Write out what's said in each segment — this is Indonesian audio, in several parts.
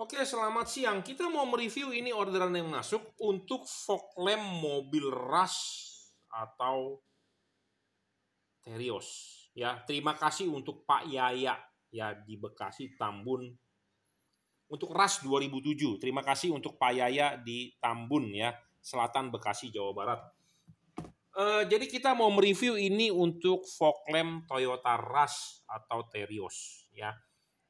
Oke, selamat siang. Kita mau mereview ini orderan yang masuk untuk fog lamp mobil ras atau Terios. Ya, terima kasih untuk Pak Yaya ya di Bekasi Tambun. Untuk ras 2007, terima kasih untuk Pak Yaya di Tambun ya, Selatan Bekasi Jawa Barat. E, jadi kita mau mereview ini untuk fog lamp Toyota Rush atau Terios ya.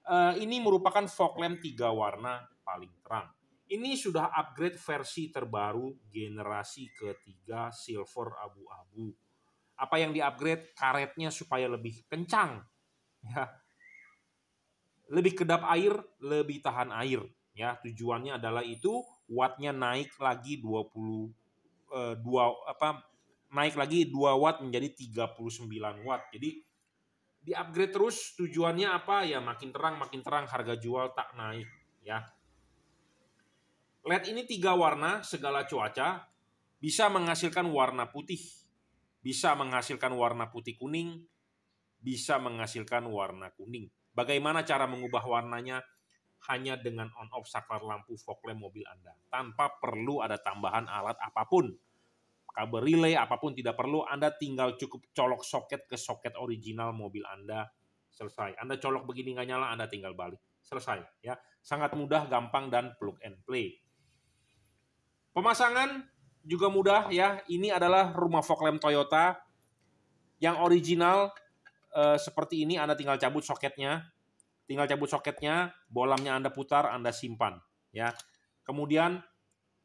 Eh, ini merupakan fog lamp tiga warna paling terang. Ini sudah upgrade versi terbaru generasi ketiga silver abu-abu. Apa yang diupgrade Karetnya supaya lebih kencang. Ya. Lebih kedap air, lebih tahan air. Ya, tujuannya adalah itu wattnya naik lagi 20 eh, dua apa naik lagi 2 watt menjadi 39 watt. Jadi di upgrade terus tujuannya apa ya makin terang makin terang harga jual tak naik ya LED ini tiga warna segala cuaca bisa menghasilkan warna putih bisa menghasilkan warna putih kuning bisa menghasilkan warna kuning bagaimana cara mengubah warnanya hanya dengan on off saklar lampu fog lamp mobil Anda tanpa perlu ada tambahan alat apapun kabel relay apapun tidak perlu, Anda tinggal cukup colok soket ke soket original mobil Anda, selesai. Anda colok begini nggak nyala, Anda tinggal balik, selesai. Ya, sangat mudah, gampang dan plug and play. Pemasangan juga mudah ya. Ini adalah rumah fog lamp Toyota yang original eh, seperti ini. Anda tinggal cabut soketnya, tinggal cabut soketnya, bolamnya Anda putar, Anda simpan ya. Kemudian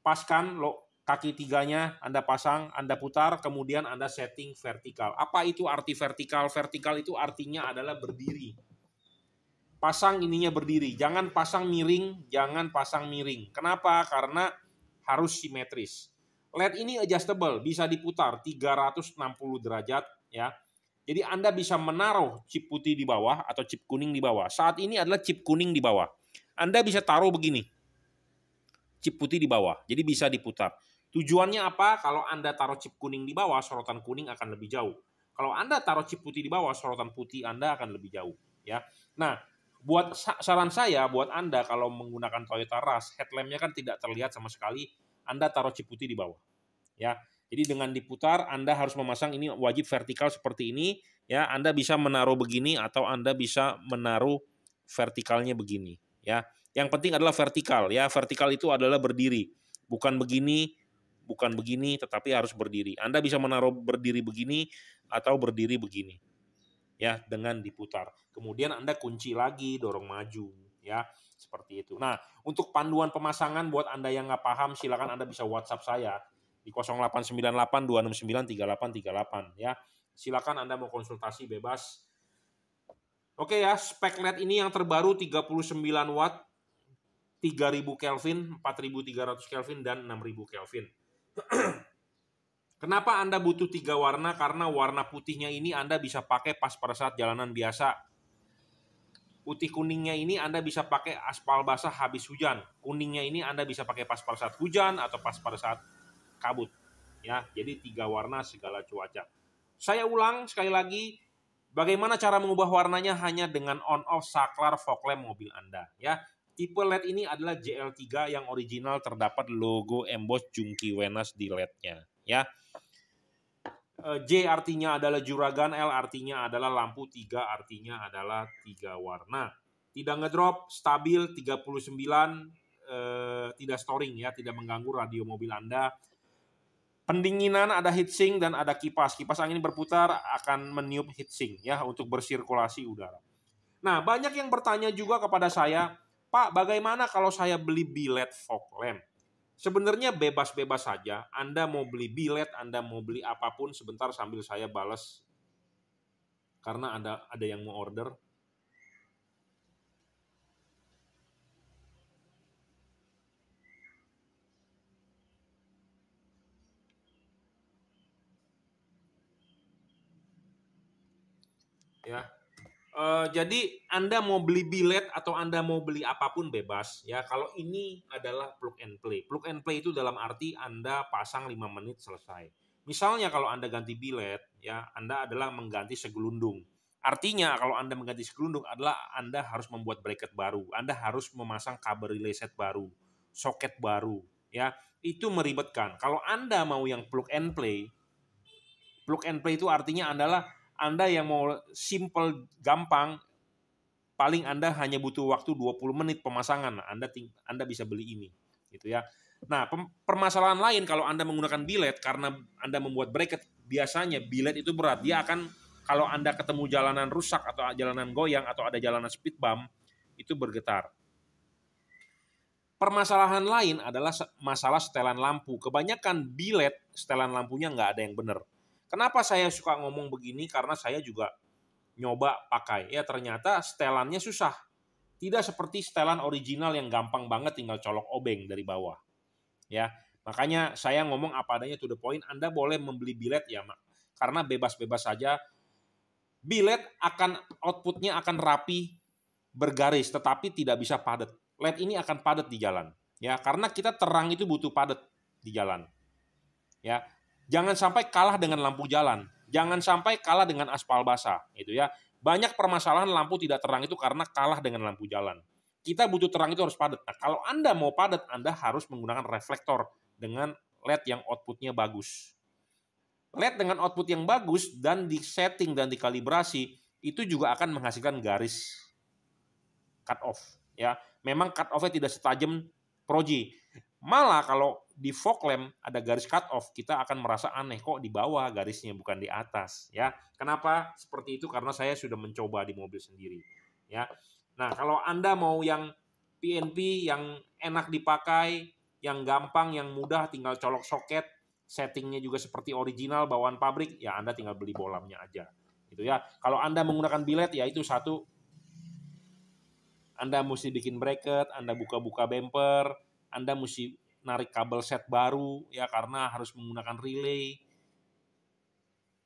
paskan lo kaki tiganya Anda pasang, Anda putar, kemudian Anda setting vertikal. Apa itu arti vertikal? Vertikal itu artinya adalah berdiri. Pasang ininya berdiri, jangan pasang miring, jangan pasang miring. Kenapa? Karena harus simetris. LED ini adjustable, bisa diputar 360 derajat ya. Jadi Anda bisa menaruh chip putih di bawah atau chip kuning di bawah. Saat ini adalah chip kuning di bawah. Anda bisa taruh begini chip putih di bawah. Jadi bisa diputar. Tujuannya apa? Kalau Anda taruh chip kuning di bawah, sorotan kuning akan lebih jauh. Kalau Anda taruh chip putih di bawah, sorotan putih Anda akan lebih jauh, ya. Nah, buat saran saya buat Anda kalau menggunakan Toyota Rush, headlampnya kan tidak terlihat sama sekali. Anda taruh chip putih di bawah. Ya. Jadi dengan diputar Anda harus memasang ini wajib vertikal seperti ini, ya. Anda bisa menaruh begini atau Anda bisa menaruh vertikalnya begini, ya. Yang penting adalah vertikal ya. Vertikal itu adalah berdiri. Bukan begini, bukan begini, tetapi harus berdiri. Anda bisa menaruh berdiri begini atau berdiri begini. Ya, dengan diputar. Kemudian Anda kunci lagi, dorong maju, ya. Seperti itu. Nah, untuk panduan pemasangan buat Anda yang nggak paham, silakan Anda bisa WhatsApp saya di 0898 ya. Silakan Anda mau konsultasi bebas. Oke ya, spek LED ini yang terbaru 39 watt 3000 Kelvin, 4300 Kelvin, dan 6000 Kelvin. Kenapa Anda butuh tiga warna? Karena warna putihnya ini Anda bisa pakai pas pada saat jalanan biasa. Putih kuningnya ini Anda bisa pakai aspal basah habis hujan. Kuningnya ini Anda bisa pakai pas pada saat hujan atau pas pada saat kabut. Ya, jadi tiga warna segala cuaca. Saya ulang sekali lagi, bagaimana cara mengubah warnanya hanya dengan on off saklar fog lamp mobil Anda ya. Tipe LED ini adalah JL3 yang original terdapat logo emboss Junki Wenas di LED-nya. Ya. Eh, J artinya adalah juragan, L artinya adalah lampu, 3 artinya adalah tiga warna. Tidak ngedrop, stabil 39, eh, tidak storing ya, tidak mengganggu radio mobil Anda. Pendinginan ada heatsink dan ada kipas. Kipas angin berputar akan meniup heatsink ya untuk bersirkulasi udara. Nah, banyak yang bertanya juga kepada saya, Pak, bagaimana kalau saya beli bilet Falkland? Sebenarnya bebas-bebas saja. Anda mau beli bilet, Anda mau beli apapun sebentar sambil saya balas karena ada ada yang mau order. Ya, Eh, jadi Anda mau beli bilet atau Anda mau beli apapun bebas ya. Kalau ini adalah plug and play. Plug and play itu dalam arti Anda pasang 5 menit selesai. Misalnya kalau Anda ganti bilet ya, Anda adalah mengganti segelundung. Artinya kalau Anda mengganti segelundung adalah Anda harus membuat bracket baru, Anda harus memasang kabel relay set baru, soket baru ya. Itu meribetkan. Kalau Anda mau yang plug and play, plug and play itu artinya adalah anda yang mau simple, gampang, paling Anda hanya butuh waktu 20 menit pemasangan. Anda Anda bisa beli ini, gitu ya. Nah, permasalahan lain kalau Anda menggunakan bilet karena Anda membuat bracket, biasanya bilet itu berat. Dia akan kalau Anda ketemu jalanan rusak atau jalanan goyang atau ada jalanan speed bump, itu bergetar. Permasalahan lain adalah masalah setelan lampu. Kebanyakan bilet setelan lampunya nggak ada yang benar. Kenapa saya suka ngomong begini? Karena saya juga nyoba pakai. Ya ternyata setelannya susah. Tidak seperti setelan original yang gampang banget tinggal colok obeng dari bawah. Ya, makanya saya ngomong apa adanya to the point. Anda boleh membeli bilet ya, Mak. Karena bebas-bebas saja bilet akan outputnya akan rapi bergaris tetapi tidak bisa padat. LED ini akan padat di jalan ya karena kita terang itu butuh padat di jalan. Ya, Jangan sampai kalah dengan lampu jalan. Jangan sampai kalah dengan aspal basah, gitu ya. Banyak permasalahan lampu tidak terang itu karena kalah dengan lampu jalan. Kita butuh terang itu harus padat. Nah, kalau Anda mau padat, Anda harus menggunakan reflektor dengan LED yang outputnya bagus. LED dengan output yang bagus dan di setting dan dikalibrasi itu juga akan menghasilkan garis cut off ya. Memang cut offnya tidak setajam proji, Malah kalau di fog lamp ada garis cut off, kita akan merasa aneh kok di bawah garisnya bukan di atas, ya. Kenapa seperti itu? Karena saya sudah mencoba di mobil sendiri, ya. Nah, kalau Anda mau yang PNP yang enak dipakai, yang gampang, yang mudah tinggal colok soket, settingnya juga seperti original bawaan pabrik, ya Anda tinggal beli bolamnya aja. Gitu ya. Kalau Anda menggunakan bilet ya itu satu Anda mesti bikin bracket, Anda buka-buka bumper, anda mesti narik kabel set baru ya karena harus menggunakan relay.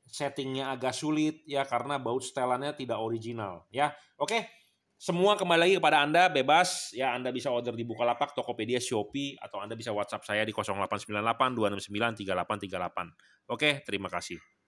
Settingnya agak sulit ya karena baut setelannya tidak original ya. Oke, semua kembali lagi kepada Anda bebas ya Anda bisa order di Bukalapak, Tokopedia, Shopee atau Anda bisa WhatsApp saya di 0898 269 3838. Oke, terima kasih.